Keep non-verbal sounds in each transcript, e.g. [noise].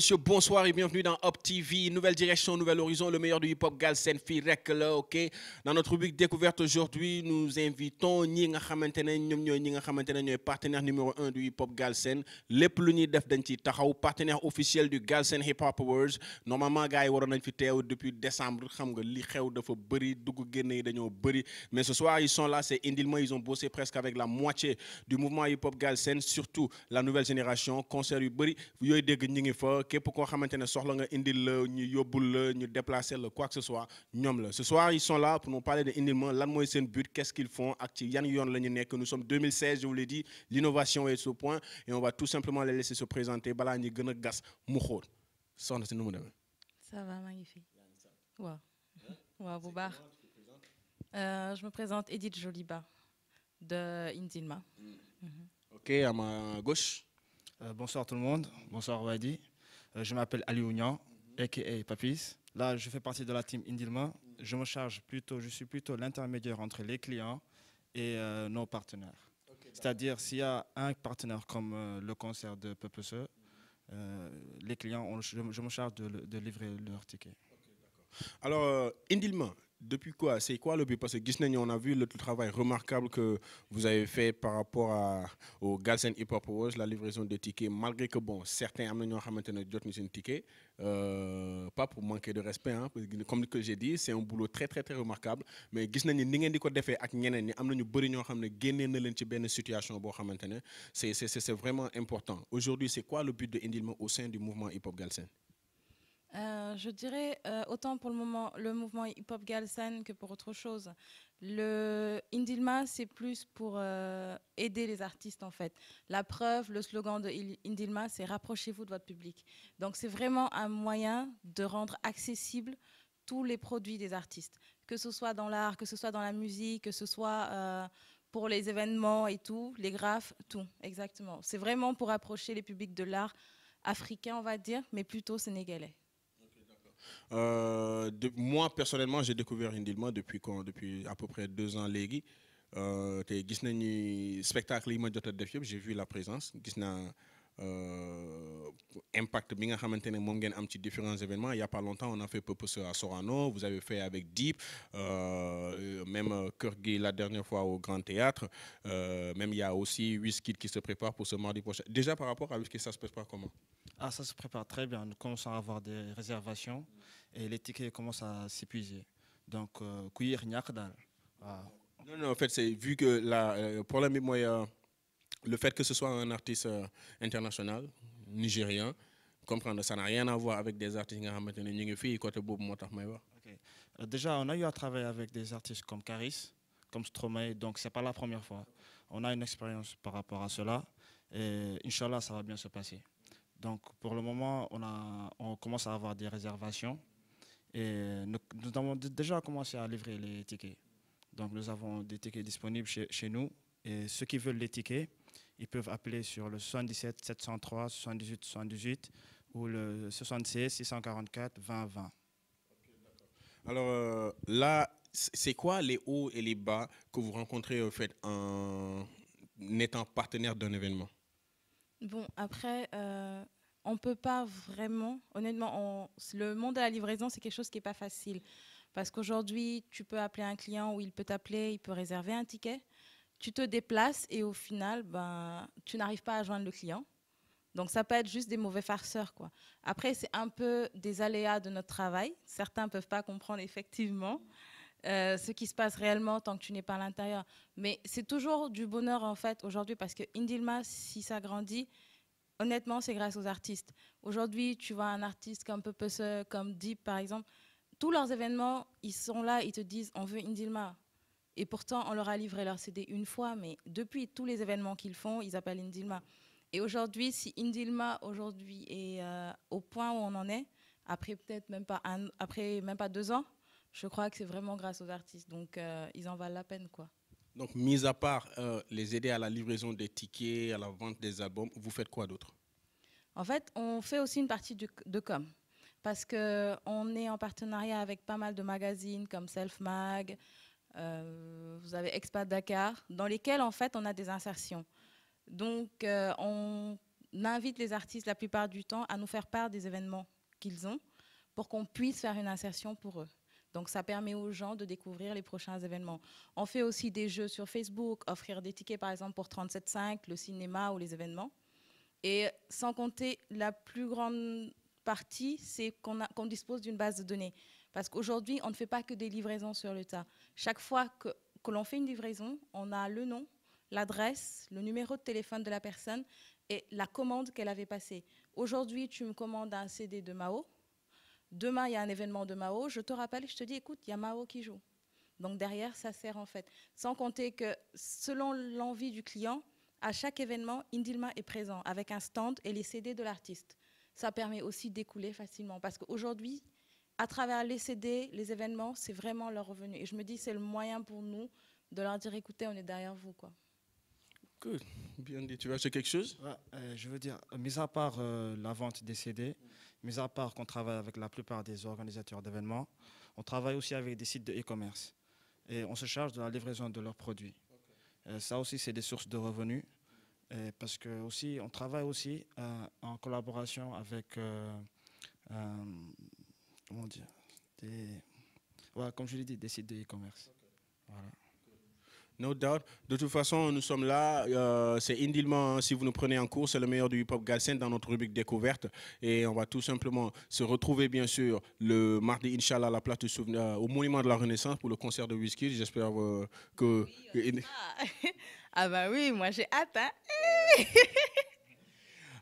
Monsieur, bonsoir et bienvenue dans Up TV, nouvelle direction, nouvel horizon, le meilleur du hip-hop Galsen fi ok? Dans notre rubrique découverte aujourd'hui, nous invitons ñi nga xamante partenaire numéro un du hip-hop Galsen le plus ñuy def dañ partenaire officiel du Galsen Hip Hop Awards normalement gars yi waroon nañ fi depuis décembre xam nga li xew dafa bëri de génn mais ce soir ils sont là c'est indilement, ils ont bossé presque avec la moitié du mouvement hip-hop Galsen surtout la nouvelle génération concert du bëri vous dégg ñi ngi képp koo xamante ne soxla nga indil le ñu nous ñu déplacer le quoi que ce soit nous ce soir ils sont là pour nous parler de indil ma lan but qu'est-ce qu'ils font ak ci yon le nous sommes 2016 je vous l'ai dit l'innovation est au point et on va tout simplement les laisser se présenter Bala ñuy gën gas ça va magnifique. ngi fi euh, je me présente Edith Joliba de Indilma. ok à ma gauche. Euh, bonsoir tout le monde bonsoir Wadi. Euh, je m'appelle Ali Ounian, a.k.a. Mhm. Papis. Là, je fais partie de la team Indilma. Je me charge plutôt, je suis plutôt l'intermédiaire entre les clients et euh, nos partenaires. C'est-à-dire, s'il y a un partenaire comme euh, le concert de Peuple euh, les clients, je, me charge de, livrer leur ticket. Alors, Indilma, depuis quoi C'est quoi le but Parce que Gisney, on a vu le travail remarquable que vous avez fait par rapport à, au galsen Hip la livraison de tickets, malgré que bon, certains amènent maintenant des tickets, euh, pas pour manquer de respect, hein, comme que j'ai dit, c'est un boulot très très très remarquable. Mais Gisney, ni ngeen di défé ak ñeneen génné na leen ci situation c'est c'est c'est vraiment important. Aujourd'hui, c'est quoi le but de Indilma au sein du mouvement Hip Hop Galsen euh, je dirais euh, autant pour le moment le mouvement hip-hop Galsen que pour autre chose. Le Indilma, c'est plus pour euh, aider les artistes en fait. La preuve, le slogan de Indilma, c'est rapprochez-vous de votre public. Donc c'est vraiment un moyen de rendre accessible tous les produits des artistes, que ce soit dans l'art, que ce soit dans la musique, que ce soit pour les événements et tout, les graphes, tout, exactement. C'est vraiment pour approcher les publics de l'art africain, on va dire, mais plutôt sénégalais. Euh, de, moi, personnellement, j'ai découvert Indilma depuis, quand, depuis à peu près deux ans. Légui. Euh, gis spectacle yi ma j'ai vu la présence gis euh, impact bi nga xamante ne différents événements il y a pas longtemps on a fait Purpose à Sorano vous avez fait avec Deep euh, même euh, la dernière fois au Grand Théâtre euh, même il y a aussi Whisky qui se prépare pour ce mardi prochain déjà par rapport à Wizkid ça se prépare comment ah ça se prépare très bien nous commençons à avoir des réservations et les tickets commencent à s'épuiser donc Kuyir non non en fait c'est vu que la problème moi le fait que ce soit un artiste international nigérien comprendre ça n'a rien à voir avec des artistes qui maintenant côté euh, déjà on a eu à travailler avec des artistes comme Caris comme Stromae donc c'est pas la première fois on a une expérience par rapport à cela et inchallah ça va bien se passer donc pour le moment on a on commence à avoir des réservations et nous, avons déjà commencé à livrer les tickets donc nous avons des tickets disponibles chez, chez nous et ceux qui veulent les tickets ils peuvent appeler sur le 77 703 78 78 ou le 66 644 20 20. Alors euh, là, c'est quoi les hauts et les bas que vous rencontrez en fait en étant partenaire d'un événement Bon, après, euh, on peut pas vraiment, honnêtement, le monde de la livraison, c'est quelque chose qui n'est pas facile. Parce qu'aujourd'hui, tu peux appeler un client ou il peut t'appeler, il peut réserver un ticket tu te déplaces et au final, ben, tu n'arrives pas à joindre le client. Donc ça peut être juste des mauvais farceurs. Quoi. Après, c'est un peu des aléas de notre travail. Certains ne peuvent pas comprendre [laughs] effectivement euh, ce qui se passe réellement tant que tu n'es pas à l'intérieur. Mais c'est toujours du bonheur en fait aujourd'hui parce que Indilma, si ça grandit, honnêtement, c'est grâce aux artistes. Aujourd'hui, tu vois un artiste comme Peu comme Deep par exemple, tous leurs événements, ils sont là, ils te disent on veut Indilma. Et pourtant, on leur a livré leur CD une fois, mais depuis tous les événements qu'ils font, ils appellent Indilma. Et aujourd'hui, si Indilma aujourd'hui est euh, au point où on en est, après peut-être même pas après même pas deux ans, je crois que c'est vraiment grâce aux artistes. Donc euh, ils en valent la peine, quoi. Donc, mis à part euh, les aider à la livraison des tickets, à la vente des albums, vous faites quoi d'autre En fait, on fait aussi une partie de com. Parce qu'on est en partenariat avec pas mal de magazines comme Self Mag, euh, vous avez Expat Dakar, dans lesquels en fait on a des insertions. Donc euh, on invite les artistes la plupart du temps à nous faire part des événements qu'ils ont pour qu'on puisse faire une insertion pour eux. Donc ça permet aux gens de découvrir les prochains événements. On fait aussi des jeux sur Facebook, offrir des tickets par exemple pour 37.5, le cinéma ou les événements. Et sans compter la plus grande partie, c'est qu'on dispose d'une base de données. Parce qu'aujourd'hui, on ne fait pas que des livraisons sur le tas. Chaque fois que, l'on fait une livraison, on a le nom, l'adresse, le numéro de téléphone de la personne et la commande qu'elle avait passée. Aujourd'hui, tu me commandes un CD de Mao. Demain, il y a un événement de Mao. Je te rappelle, je te dis, écoute, il y a Mao qui joue. Donc derrière, ça sert en fait. Sans compter que selon l'envie du client, à chaque événement, Indilma est présent avec un stand et les CD de l'artiste. Ça permet aussi d'écouler facilement parce qu'aujourd'hui, à travers les CD, les événements, c'est vraiment leur revenu. Et je me dis, c'est le moyen pour nous de leur dire, écoutez, on est derrière vous. Quoi. Good. Bien dit. Tu veux acheter quelque chose euh, Je veux dire, mis à part euh, la vente des CD, mis à part qu'on travaille avec la plupart des organisateurs d'événements, on travaille aussi avec des sites de e-commerce. Et on se charge de la livraison de leurs produits. Euh, ça aussi, c'est des sources de revenus. parce que aussi, on travaille aussi en collaboration avec mon Dieu, comme je l'ai dit, des sites de e-commerce. Voilà. No doubt. De toute façon, nous sommes là. Euh, c'est Indilement, hein, si vous nous prenez en cours, c'est le meilleur du hip-hop galsen dans notre rubrique découverte. Et on va tout simplement se retrouver, bien sûr, le mardi, Inch'Allah, à la place du souvenir, euh, au Monument de la Renaissance pour le concert de Whisky. J'espère euh, que. [laughs] ah. bah oui, moi j'ai hâte. Hein. [laughs]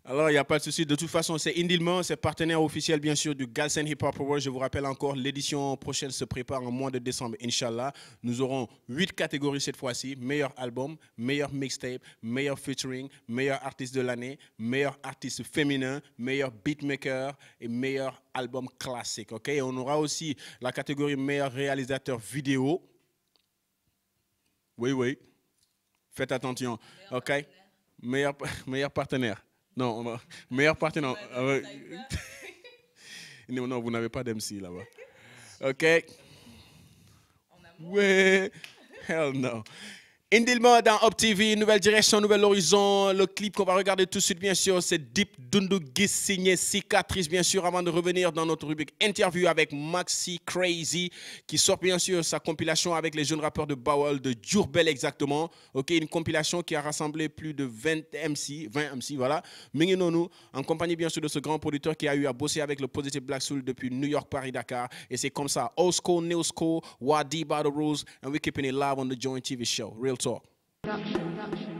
Alors, il n'y a pas de souci. De toute façon, c'est Indilman, c'est partenaire officiel, bien sûr, du Galsen Hip Hop Award. Je vous rappelle encore, l'édition prochaine se prépare en mois de décembre, inshallah. Nous aurons huit catégories cette fois-ci. Meilleur album, meilleur mixtape, meilleur featuring, meilleur artiste de l'année, meilleur artiste féminin, meilleur beatmaker et meilleur album classique. OK? on aura aussi la catégorie meilleur réalisateur vidéo. Oui, oui. Faites attention. OK? Meilleur, meilleur partenaire. Non, on va... meilleure partie, non. Ah [laughs] non, vous n'avez pas d'MC là-bas. OK. Oui. Hell no. Indilma dans Up TV, nouvelle direction, nouvel horizon. Le clip qu'on va regarder tout de suite, bien sûr, c'est Deep Dundugis signé Cicatrice, bien sûr, avant de revenir dans notre rubrique interview avec Maxi Crazy, qui sort bien sûr sa compilation avec les jeunes rappeurs de Bowel de Djurbel exactement. Ok, une compilation qui a rassemblé plus de 20 MC, 20 MC, voilà. Minginonu, en compagnie bien sûr de ce grand producteur qui a eu à bosser avec le Positive Black Soul depuis New York, Paris, Dakar. Et c'est comme ça, old school, new school, Wadi Battle rules, and we keeping it live on the Joint TV show. Real Talk. Production, production.